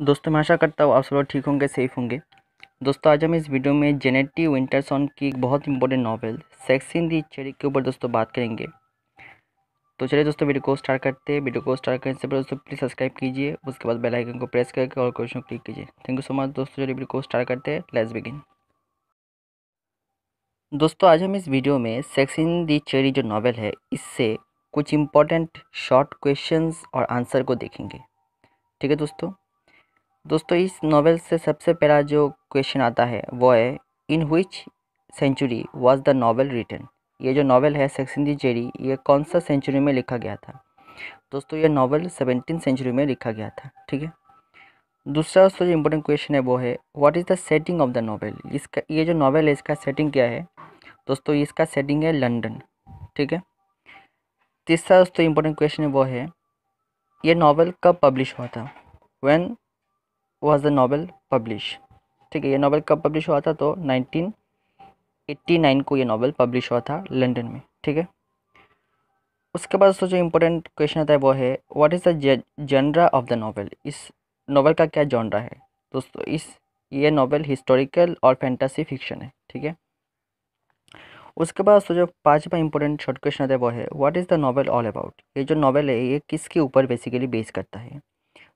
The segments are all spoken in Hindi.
दोस्तों मैं आशा करता हूँ आप सब लोग ठीक होंगे सेफ होंगे दोस्तों आज हम इस वीडियो में जेनेटी विंटरसॉन की एक बहुत important novel Sexing the Cherry के ऊपर दोस्तों बात करेंगे तो चलिए दोस्तों वीडियो को स्टार्ट करते हैं वीडियो को स्टार्ट करने से पहले दोस्तों प्लीज़ सब्सक्राइब कीजिए उसके बाद बेल आइकन को प्रेस करके और क्वेश्चन क्लिक कीजिए थैंक यू सो मच दोस्तों चलिए वीडियो को स्टार्ट करते हैं लेट्स बिगिन दोस्तों आज हम इस वीडियो में सेक्स इन दी चेरी जो नॉवल है इससे कुछ इंपॉर्टेंट शॉर्ट क्वेश्चन और आंसर को देखेंगे ठीक है दोस्तों दोस्तों इस नॉवेल से सबसे पहला जो क्वेश्चन आता है वो है in which century was the novel written ये जो नावल है सेक्सिंदी जेरी ये कौन सा सेंचुरी में लिखा गया था दोस्तों ये नावल सेवनटीन सेंचुरी में लिखा गया था ठीक है दूसरा दोस्तों जो इम्पोर्टेंट क्वेश्चन है वो है what is the setting of the novel इसका ये जो नावल है इसका सेटिंग क्या है दोस्तों इसका सेटिंग है लंडन ठीक है तीसरा दोस्तों इम्पोर्टेंट क्वेश्चन है वो है ये नावल कब पब्लिश हुआ था when was the novel publish ठीक है ये नावल कब पब्लिश हुआ था तो 1989 को ये नावल पब्लिश हुआ था लंदन में ठीक है उसके बाद जो इम्पोर्टेंट क्वेश्चन आता है वो है what is the genre of the novel इस नावल का क्या जॉनरा है दोस्तों इस ये नावल हिस्टोरिकल और फैंटासी फिक्शन है ठीक है उसके बाद उसका जो पाँचवा इंपॉर्टेंट शॉर्ट क्वेश्चन आता है वो है what is the novel all about ये जो नावल है ये किसके ऊपर बेसिकली बेस करता है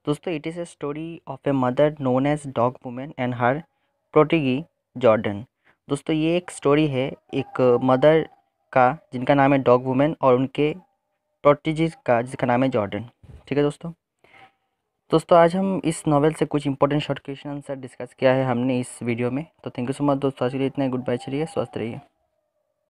दोस्तों it is a story of a mother known as dog woman and her protégé Jordan दोस्तों ये एक स्टोरी है एक मदर का जिनका नाम है डॉग वुमेन और उनके प्रोटिजी का जिसका नाम है जॉर्डन ठीक है दोस्तों दोस्तों आज हम इस नॉवल से कुछ important short question answer discuss किया है हमने इस वीडियो में तो थैंक यू सो मच दोस्तों आज के लिए इतना गुड बाय चलिए स्वस्थ रहिए